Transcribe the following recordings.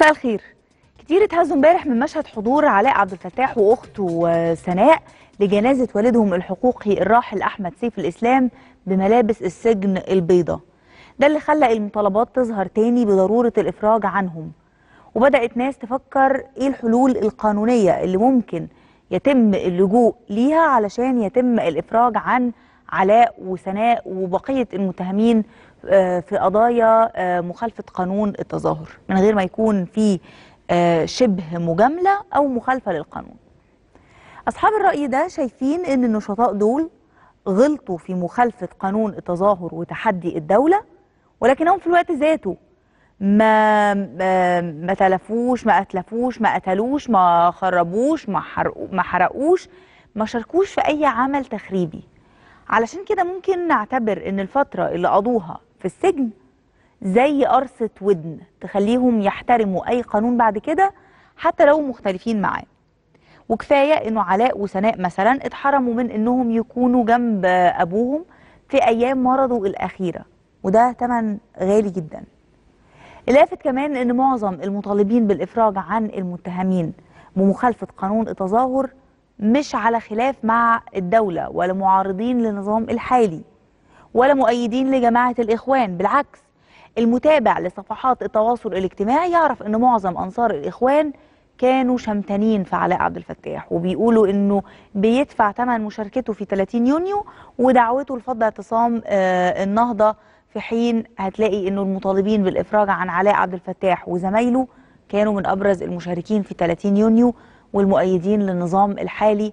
مساء الخير كتير اتهزوا امبارح من مشهد حضور علاء عبد الفتاح واخته آه، سناء لجنازه والدهم الحقوقي الراحل احمد سيف الاسلام بملابس السجن البيضاء ده اللي خلى المطالبات تظهر تاني بضروره الافراج عنهم وبدات ناس تفكر ايه الحلول القانونيه اللي ممكن يتم اللجوء ليها علشان يتم الافراج عن علاء وسناء وبقية المتهمين آه، في قضايا آه، مخالفة قانون التظاهر من غير ما يكون في آه، شبه مجاملة أو مخالفة للقانون أصحاب الرأي ده شايفين أن النشطاء دول غلطوا في مخالفة قانون التظاهر وتحدي الدولة ولكنهم في الوقت ذاته ما ما تلفوش ما اتلفوش ما قتلوش ما خربوش ما حرقوش ما, شاركوش في اي عمل تخريبي علشان كده ممكن نعتبر ان الفترة اللي قضوها في السجن زي قرصة ودن تخليهم يحترموا أي قانون بعد كده حتى لو مختلفين معاه وكفاية إنه علاء وسناء مثلا اتحرموا من إنهم يكونوا جنب أبوهم في أيام مرضه الأخيرة وده ثمن غالي جدا اللافت كمان إن معظم المطالبين بالإفراج عن المتهمين بمخالفة قانون التظاهر مش على خلاف مع الدولة ولا معارضين للنظام الحالي ولا مؤيدين لجماعة الإخوان بالعكس المتابع لصفحات التواصل الاجتماعي يعرف أن معظم أنصار الإخوان كانوا شمتانين في علاء عبد الفتاح وبيقولوا انه بيدفع ثمن مشاركته في 30 يونيو ودعوته لفض اعتصام آه، النهضه في حين هتلاقي انه المطالبين بالافراج عن علاء عبد الفتاح وزمايله كانوا من ابرز المشاركين في 30 يونيو والمؤيدين للنظام الحالي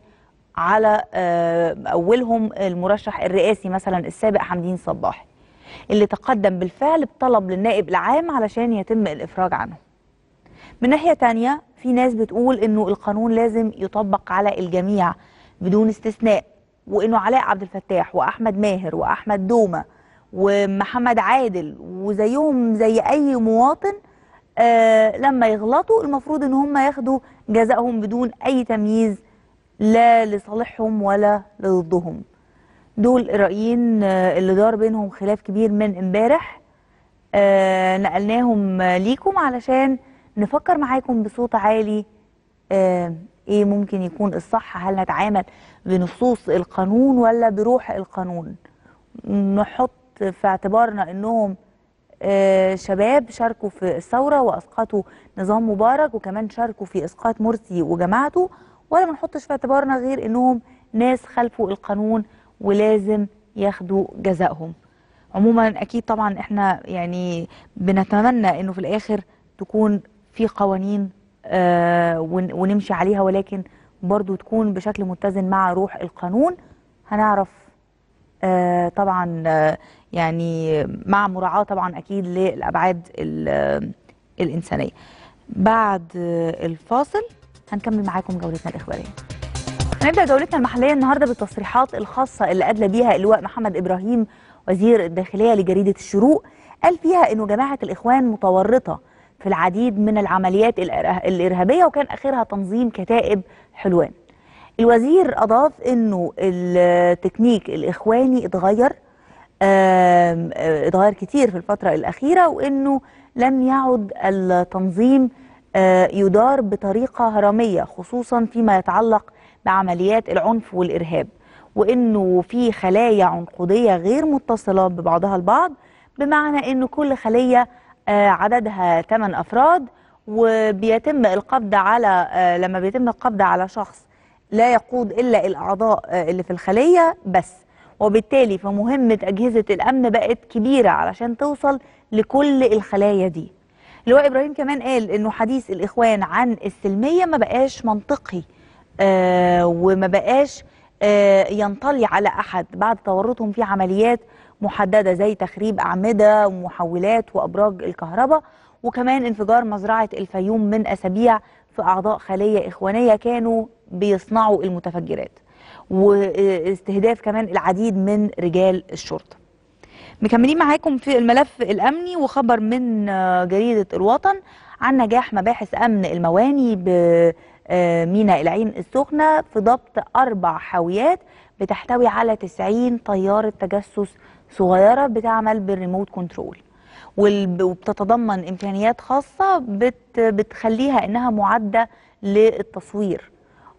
على آه، أولهم المرشح الرئاسي مثلا السابق حمدين صباحي اللي تقدم بالفعل بطلب للنائب العام علشان يتم الإفراج عنه من ناحية تانية في ناس بتقول إنه القانون لازم يطبق على الجميع بدون استثناء وإنه علاء عبد الفتاح وأحمد ماهر وأحمد دومة ومحمد عادل وزيهم زي أي مواطن آه، لما يغلطوا المفروض ان هم ياخدوا جزائهم بدون اي تمييز لا لصالحهم ولا لضدهم دول الرأيين آه، اللي دار بينهم خلاف كبير من امبارح آه، نقلناهم ليكم علشان نفكر معاكم بصوت عالي ايه ممكن يكون الصح هل نتعامل بنصوص القانون ولا بروح القانون نحط في اعتبارنا انهم آه، شباب شاركوا في الثورة وأسقطوا نظام مبارك وكمان شاركوا في إسقاط مرسي وجماعته ولا ما نحطش في اعتبارنا غير إنهم ناس خلفوا القانون ولازم ياخدوا جزائهم عموما أكيد طبعا إحنا يعني بنتمنى إنه في الآخر تكون في قوانين آه، ونمشي عليها ولكن برضو تكون بشكل متزن مع روح القانون هنعرف آه، طبعا آه، يعني مع مراعاة طبعا أكيد للأبعاد آه، الإنسانية بعد الفاصل هنكمل معاكم جولتنا الإخبارية هنبدأ جولتنا المحلية النهاردة بالتصريحات الخاصة اللي أدلى بيها اللواء محمد إبراهيم وزير الداخلية لجريدة الشروق قال فيها أنه جماعة الإخوان متورطة في العديد من العمليات الإرهابية وكان آخرها تنظيم كتائب حلوان الوزير أضاف أنه التكنيك الإخواني اتغير آه، اتغير كتير في الفترة الأخيرة وأنه لم يعد التنظيم آه، يدار بطريقة هرمية خصوصا فيما يتعلق بعمليات العنف والإرهاب وأنه في خلايا عنقودية غير متصلة ببعضها البعض بمعنى أن كل خلية آه، عددها 8 أفراد وبيتم القبض على لما بيتم القبض على شخص لا يقود إلا الأعضاء آه، اللي في الخلية بس وبالتالي فمهمة أجهزة الأمن بقت كبيرة علشان توصل لكل الخلايا دي اللواء إبراهيم كمان قال إنه حديث الإخوان عن السلمية ما بقاش منطقي آه وما بقاش آه ينطلي على أحد بعد تورطهم في عمليات محددة زي تخريب أعمدة ومحولات وأبراج الكهرباء وكمان انفجار مزرعة الفيوم من أسابيع في أعضاء خلية إخوانية كانوا بيصنعوا المتفجرات واستهداف كمان العديد من رجال الشرطة مكملين معاكم في الملف الأمني وخبر من آه، جريدة الوطن عن نجاح مباحث أمن المواني بميناء آه، العين السخنة في ضبط أربع حاويات بتحتوي على 90 طيارة تجسس صغيرة بتعمل بالريموت كنترول وبتتضمن إمكانيات خاصة بتخليها إنها معدة للتصوير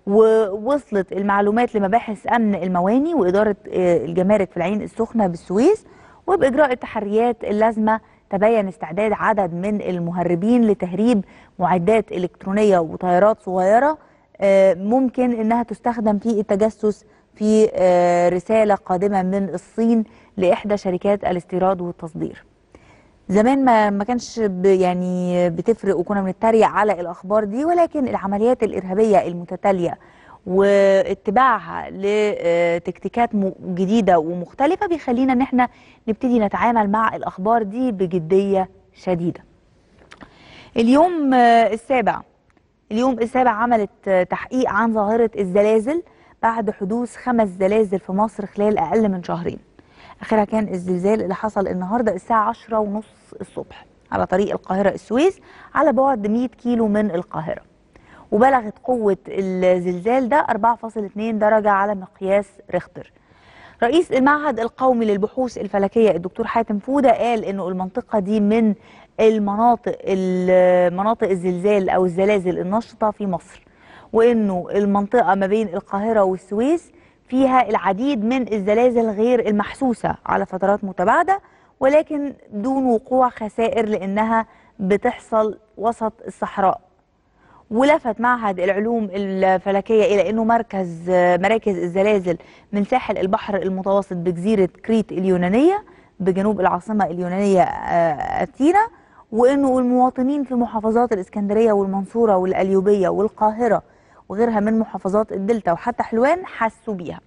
ووصلت المعلومات لمباحث امن المواني واداره آه، الجمارك في العين السخنه بالسويس وباجراء التحريات اللازمه تبين استعداد عدد من المهربين لتهريب معدات الكترونيه وطيارات صغيره آه، ممكن انها تستخدم في التجسس في آه، رساله قادمه من الصين لاحدى شركات الاستيراد والتصدير زمان ما ما كانش يعني بتفرق وكنا بنتريق على الاخبار دي ولكن العمليات الارهابيه المتتاليه واتباعها لتكتيكات آه، جديده ومختلفه بيخلينا ان احنا نبتدي نتعامل مع الاخبار دي بجديه شديده. اليوم آه، السابع اليوم السابع عملت آه، تحقيق عن ظاهره الزلازل بعد حدوث خمس زلازل في مصر خلال اقل من شهرين. اخرها كان الزلزال اللي حصل النهارده الساعه 10 ونص الصبح على طريق القاهره السويس على بعد 100 كيلو من القاهره وبلغت قوه الزلزال ده 4.2 درجه على مقياس ريختر رئيس المعهد القومي للبحوث الفلكيه الدكتور حاتم فوده قال انه المنطقه دي من المناطق مناطق الزلزال او الزلازل النشطه في مصر وانه المنطقه ما بين القاهره والسويس فيها العديد من الزلازل غير المحسوسة على فترات متباعدة ولكن دون وقوع خسائر لأنها بتحصل وسط الصحراء ولفت معهد العلوم الفلكية إلى أنه مركز مراكز الزلازل من ساحل البحر المتوسط بجزيرة كريت اليونانية بجنوب العاصمة اليونانية آه، أثينا وأنه المواطنين في محافظات الإسكندرية والمنصورة والأليوبية والقاهرة وغيرها من محافظات الدلتا وحتى حلوان حسوا بيها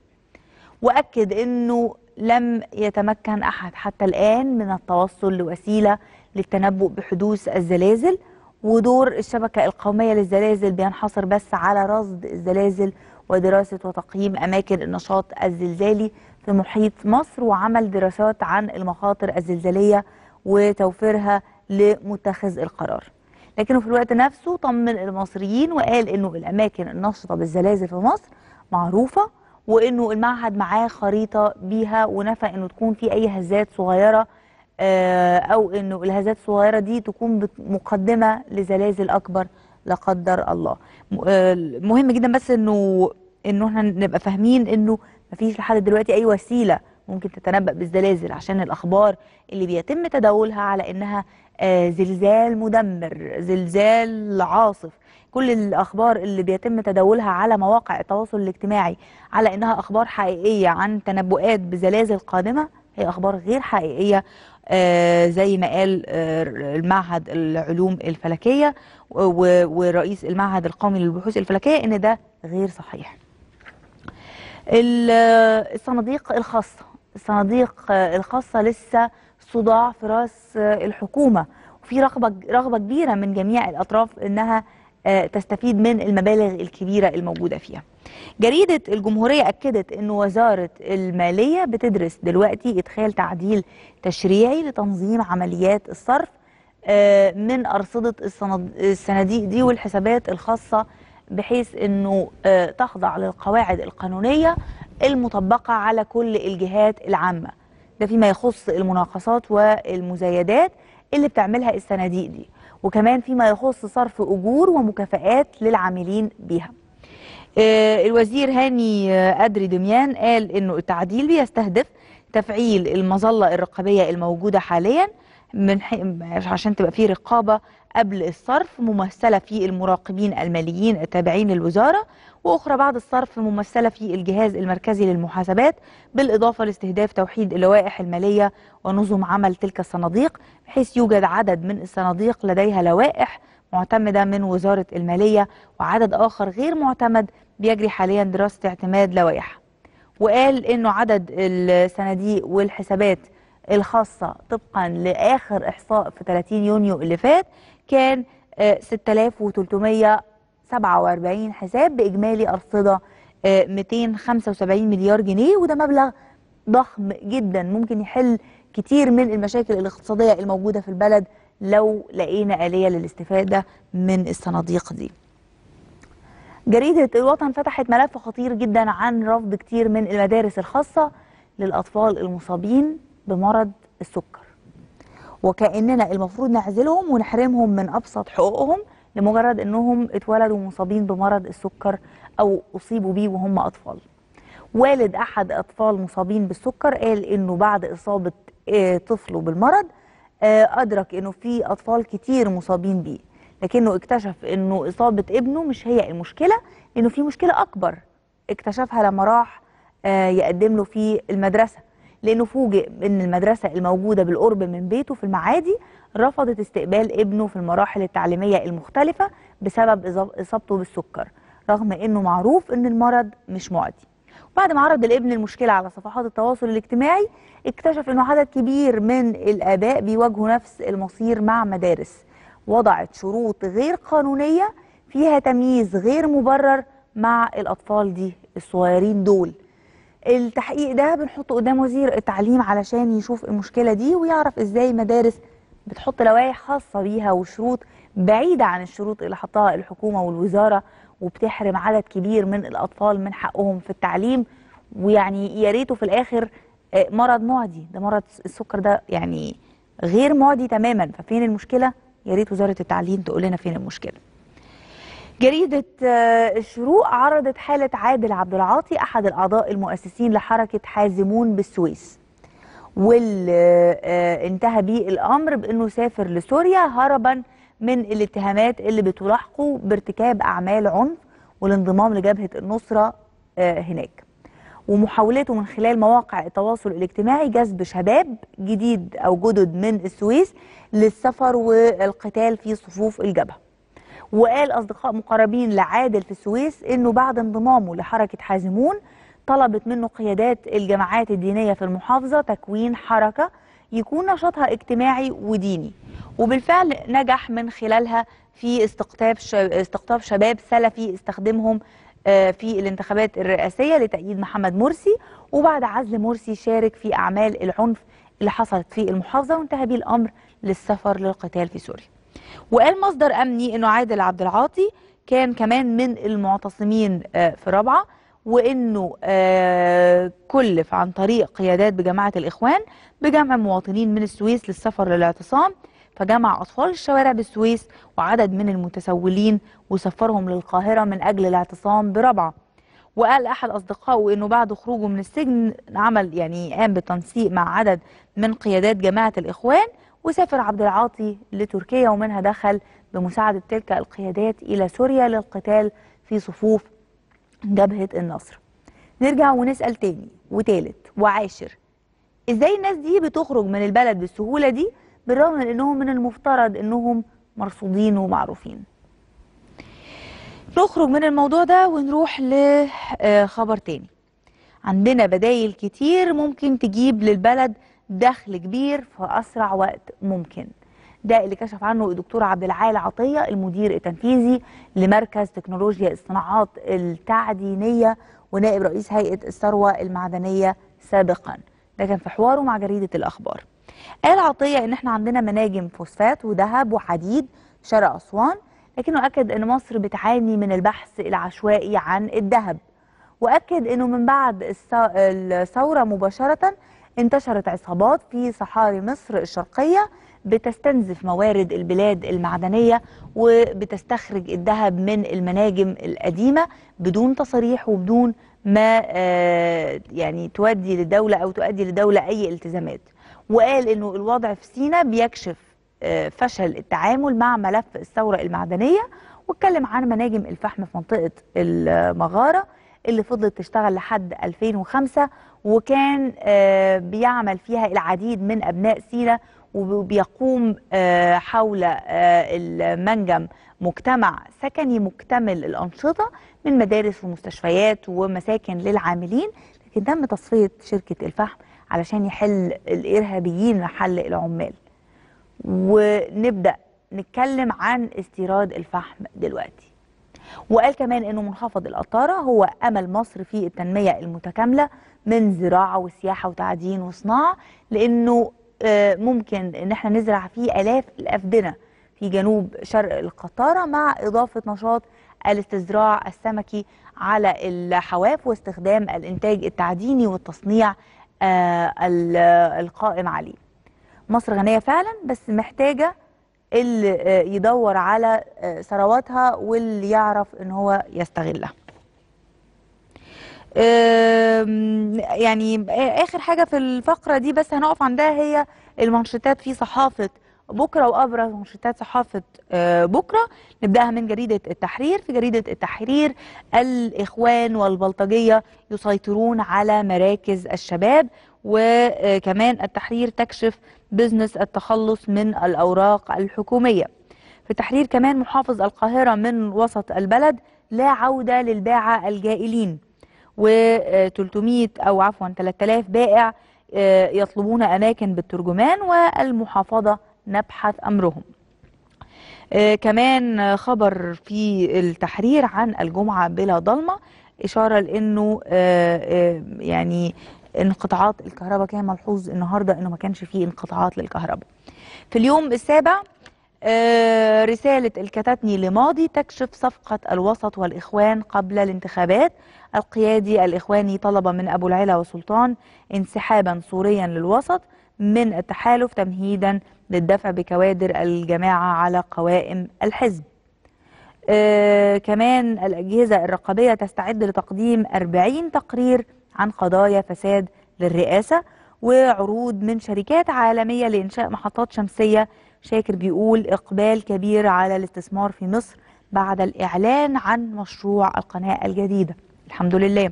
وأكد أنه لم يتمكن أحد حتى الآن من التوصل لوسيلة للتنبؤ بحدوث الزلازل ودور الشبكة القومية للزلازل بينحصر بس على رصد الزلازل ودراسة وتقييم أماكن النشاط الزلزالي في محيط مصر وعمل دراسات عن المخاطر الزلزالية وتوفيرها لمتخذ القرار لكنه في الوقت نفسه طمن المصريين وقال انه الاماكن النشطه بالزلازل في مصر معروفه وانه المعهد معاه خريطه بيها ونفى انه تكون في اي هزات صغيره آه، او انه الهزات الصغيره دي تكون مقدمه لزلازل اكبر لا قدر الله آه، مهم جدا بس انه انه احنا نبقى فاهمين انه مفيش لحد دلوقتي اي وسيله ممكن تتنبأ بالزلازل عشان الأخبار اللي بيتم تداولها على إنها آه، زلزال مدمر زلزال عاصف كل الأخبار اللي بيتم تداولها على مواقع التواصل الاجتماعي على إنها أخبار حقيقية عن تنبؤات بزلازل قادمة هي أخبار غير حقيقية آه، زي ما قال آه، المعهد العلوم الفلكية ورئيس المعهد القومي للبحوث الفلكية إن ده غير صحيح الصناديق الخاصة الصناديق الخاصة لسه صداع في راس آه، الحكومه وفي رغبه رغبه كبيره من جميع الاطراف انها آه، تستفيد من المبالغ الكبيره الموجوده فيها. جريده الجمهوريه اكدت ان وزاره الماليه بتدرس دلوقتي ادخال تعديل تشريعي لتنظيم عمليات الصرف آه، من ارصده الصناديق دي والحسابات الخاصه بحيث انه تخضع للقواعد القانونيه المطبقه على كل الجهات العامه. ده فيما يخص المناقصات والمزايدات اللي بتعملها الصناديق دي وكمان فيما يخص صرف أجور ومكافئات للعاملين بيها آه، الوزير هاني أدري دميان قال أنه التعديل بيستهدف تفعيل المظلة الرقابية الموجودة حالياً من حي... عشان تبقى في رقابة قبل الصرف ممثلة في المراقبين الماليين التابعين للوزارة وأخرى بعد الصرف ممثلة في الجهاز المركزي للمحاسبات بالإضافة لاستهداف توحيد اللوائح المالية ونظم عمل تلك الصناديق بحيث يوجد عدد من الصناديق لديها لوائح معتمدة من وزارة المالية وعدد آخر غير معتمد بيجري حاليا دراسة اعتماد لوائح وقال أنه عدد الصناديق والحسابات الخاصة طبقا لآخر إحصاء في 30 يونيو اللي فات كان 6300 آه، 47 حساب باجمالي ارصده 275 آه، مليار جنيه وده مبلغ ضخم جدا ممكن يحل كتير من المشاكل الاقتصاديه الموجوده في البلد لو لقينا آلية للاستفادة من الصناديق دي جريدة الوطن فتحت ملف خطير جدا عن رفض كتير من المدارس الخاصة للأطفال المصابين بمرض السكر وكأننا المفروض نعزلهم ونحرمهم من أبسط حقوقهم لمجرد انهم اتولدوا مصابين بمرض السكر او اصيبوا بيه وهم اطفال والد احد اطفال مصابين بالسكر قال انه بعد اصابه آه، طفله بالمرض آه، ادرك انه في اطفال كتير مصابين بيه لكنه اكتشف انه اصابه ابنه مش هي المشكله انه في مشكله اكبر اكتشفها لما راح آه، يقدم له في المدرسه لانه فوجئ ان المدرسه الموجوده بالقرب من بيته في المعادي رفضت استقبال ابنه في المراحل التعليمية المختلفة بسبب إصابته بالسكر رغم أنه معروف أن المرض مش معدي بعد ما عرض الابن المشكلة على صفحات التواصل الاجتماعي اكتشف أنه عدد كبير من الآباء بيواجهوا نفس المصير مع مدارس وضعت شروط غير قانونية فيها تمييز غير مبرر مع الأطفال دي الصغيرين دول التحقيق ده بنحطه قدام وزير التعليم علشان يشوف المشكلة دي ويعرف إزاي مدارس بتحط لوائح خاصة بيها وشروط بعيدة عن الشروط اللي حطها الحكومة والوزارة وبتحرم عدد كبير من الأطفال من حقهم في التعليم ويعني يا ريته في الآخر آه، مرض معدي ده مرض السكر ده يعني غير معدي تماما ففين المشكلة يا ريت وزارة التعليم تقول لنا فين المشكلة جريدة آه، الشروق عرضت حالة عادل عبد العاطي أحد الأعضاء المؤسسين لحركة حازمون بالسويس واللي آه، انتهى بيه الامر بانه سافر لسوريا هربا من الاتهامات اللي بتلاحقه بارتكاب اعمال عنف والانضمام لجبهه النصره آه، هناك. ومحاولته من خلال مواقع التواصل الاجتماعي جذب شباب جديد او جدد من السويس للسفر والقتال في صفوف الجبهه. وقال اصدقاء مقربين لعادل في السويس انه بعد انضمامه لحركه حازمون طلبت منه قيادات الجماعات الدينية في المحافظة تكوين حركة يكون نشاطها اجتماعي وديني وبالفعل نجح من خلالها في استقطاب استقطاب شباب سلفي استخدمهم آه، في الانتخابات الرئاسية لتأييد محمد مرسي وبعد عزل مرسي شارك في أعمال العنف اللي حصلت في المحافظة وانتهى به الأمر للسفر للقتال في سوريا وقال مصدر أمني أنه عادل عبد العاطي كان كمان من المعتصمين آه، في رابعة وانه آه، كلف عن طريق قيادات بجماعه الاخوان بجمع مواطنين من السويس للسفر للاعتصام فجمع اطفال الشوارع بالسويس وعدد من المتسولين وسفرهم للقاهره من اجل الاعتصام بربعه وقال احد اصدقائه انه بعد خروجه من السجن عمل يعني قام بالتنسيق مع عدد من قيادات جماعه الاخوان وسافر عبد العاطي لتركيا ومنها دخل بمساعده تلك القيادات الى سوريا للقتال في صفوف جبهة النصر نرجع ونسأل تاني وتالت وعاشر ازاي الناس دي بتخرج من البلد بالسهولة دي بالرغم من انهم من المفترض انهم مرصودين ومعروفين نخرج من الموضوع ده ونروح لخبر آه، تاني عندنا بدايل كتير ممكن تجيب للبلد دخل كبير في أسرع وقت ممكن ده اللي كشف عنه الدكتور عبد العال عطيه المدير التنفيذي لمركز تكنولوجيا الصناعات التعدينيه ونائب رئيس هيئه الثروه المعدنيه سابقا ده كان في حواره مع جريده الاخبار قال عطيه ان احنا عندنا مناجم فوسفات وذهب وحديد شرق اسوان لكنه اكد ان مصر بتعاني من البحث العشوائي عن الذهب واكد انه من بعد الثوره مباشره انتشرت عصابات في صحاري مصر الشرقيه بتستنزف موارد البلاد المعدنية وبتستخرج الذهب من المناجم القديمة بدون تصريح وبدون ما آه، يعني تودي للدولة أو تؤدي للدولة أي التزامات وقال أنه الوضع في سينا بيكشف آه، فشل التعامل مع ملف الثورة المعدنية واتكلم عن مناجم الفحم في منطقة المغارة اللي فضلت تشتغل لحد 2005 وكان آه، بيعمل فيها العديد من أبناء سينا وبيقوم آه، حول آه، المنجم مجتمع سكني مكتمل الأنشطة من مدارس ومستشفيات ومساكن للعاملين لكن تم تصفية شركة الفحم علشان يحل الإرهابيين محل العمال ونبدأ نتكلم عن استيراد الفحم دلوقتي وقال كمان أنه منخفض الأطارة هو أمل مصر في التنمية المتكاملة من زراعة وسياحة وتعدين وصناعة لأنه آه، ممكن ان احنا نزرع فيه الاف الافدنه في جنوب شرق القطاره مع اضافه نشاط الاستزراع السمكي على الحواف واستخدام الانتاج التعديني والتصنيع آه، القائم عليه. مصر غنيه فعلا بس محتاجه اللي آه، يدور على ثرواتها واللي يعرف ان هو يستغلها. يعني اخر حاجه في الفقره دي بس هنقف عندها هي المنشطات في صحافه بكره وابرز منشطات صحافه آه، بكره نبداها من جريده التحرير في جريده التحرير الاخوان والبلطجيه يسيطرون على مراكز الشباب وكمان التحرير تكشف بزنس التخلص من الاوراق الحكوميه في التحرير كمان محافظ القاهره من وسط البلد لا عوده للباعه الجائلين و300 أو عفوا 3000 بائع آه، يطلبون أماكن بالترجمان والمحافظة نبحث أمرهم آه، كمان خبر في التحرير عن الجمعة بلا ضلمة إشارة لأنه آه، يعني انقطاعات الكهرباء كان ملحوظ النهاردة أنه ما كانش فيه انقطاعات للكهرباء في اليوم السابع آه، رسالة الكتتني لماضي تكشف صفقة الوسط والإخوان قبل الانتخابات القيادي الإخواني طلب من أبو العلا وسلطان انسحابا صوريا للوسط من التحالف تمهيدا للدفع بكوادر الجماعة على قوائم الحزب آه كمان الأجهزة الرقابية تستعد لتقديم 40 تقرير عن قضايا فساد للرئاسة وعروض من شركات عالمية لإنشاء محطات شمسية شاكر بيقول إقبال كبير على الاستثمار في مصر بعد الإعلان عن مشروع القناة الجديدة الحمد لله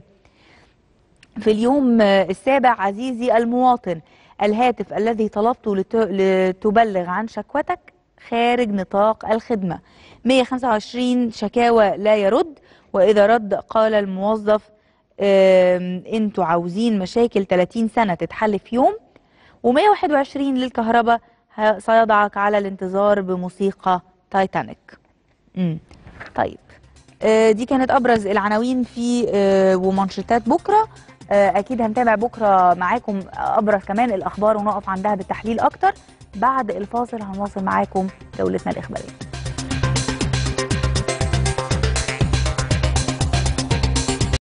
في اليوم السابع عزيزي المواطن الهاتف الذي طلبته لتبلغ عن شكوتك خارج نطاق الخدمة 125 شكاوى لا يرد وإذا رد قال الموظف انتوا عاوزين مشاكل 30 سنة تتحل في يوم و121 للكهرباء سيضعك على الانتظار بموسيقى تايتانيك طيب آه، دي كانت ابرز العناوين في آه، ومانشيتات بكره آه، اكيد هنتابع بكره معاكم ابرز كمان الاخبار ونقف عندها بالتحليل اكتر بعد الفاصل هنواصل معاكم جولتنا الاخباريه